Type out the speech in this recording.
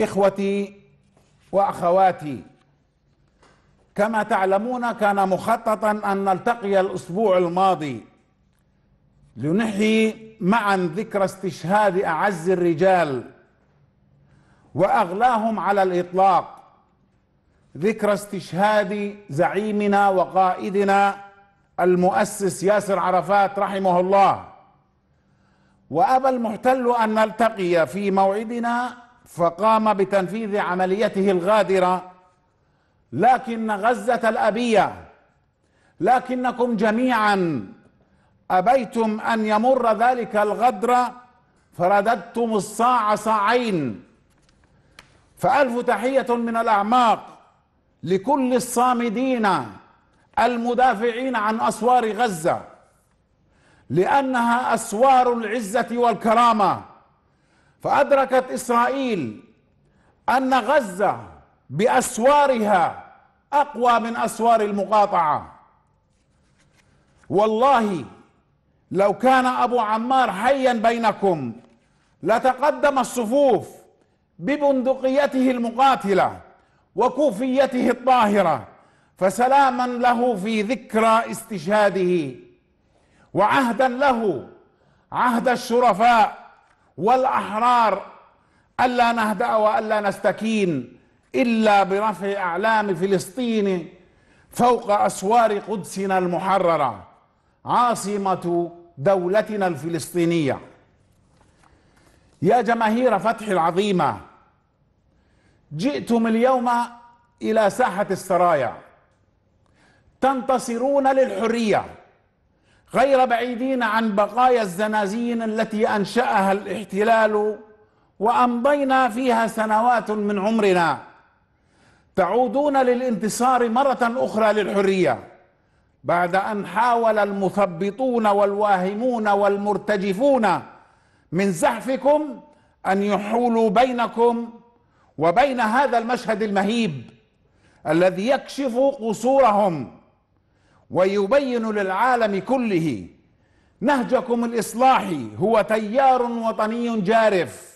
اخوتي واخواتي كما تعلمون كان مخططا ان نلتقي الاسبوع الماضي لنحيي معا ذكرى استشهاد اعز الرجال واغلاهم على الاطلاق ذكرى استشهاد زعيمنا وقائدنا المؤسس ياسر عرفات رحمه الله وابى المحتل ان نلتقي في موعدنا فقام بتنفيذ عمليته الغادره لكن غزه الابيه لكنكم جميعا ابيتم ان يمر ذلك الغدر فرددتم الصاع صاعين فالف تحيه من الاعماق لكل الصامدين المدافعين عن اسوار غزه لانها اسوار العزه والكرامه فأدركت إسرائيل أن غزة بأسوارها أقوى من أسوار المقاطعة والله لو كان أبو عمار حيا بينكم لتقدم الصفوف ببندقيته المقاتلة وكوفيته الطاهرة فسلاما له في ذكرى استشهاده وعهدا له عهد الشرفاء والأحرار ألا نهدأ وألا نستكين إلا برفع أعلام فلسطين فوق أسوار قدسنا المحررة عاصمة دولتنا الفلسطينية يا جماهير فتح العظيمة جئتم اليوم إلى ساحة السرايا تنتصرون للحرية غير بعيدين عن بقايا الزنازين التي انشاها الاحتلال وامضينا فيها سنوات من عمرنا تعودون للانتصار مره اخرى للحريه بعد ان حاول المثبطون والواهمون والمرتجفون من زحفكم ان يحولوا بينكم وبين هذا المشهد المهيب الذي يكشف قصورهم ويبين للعالم كله نهجكم الإصلاحي هو تيار وطني جارف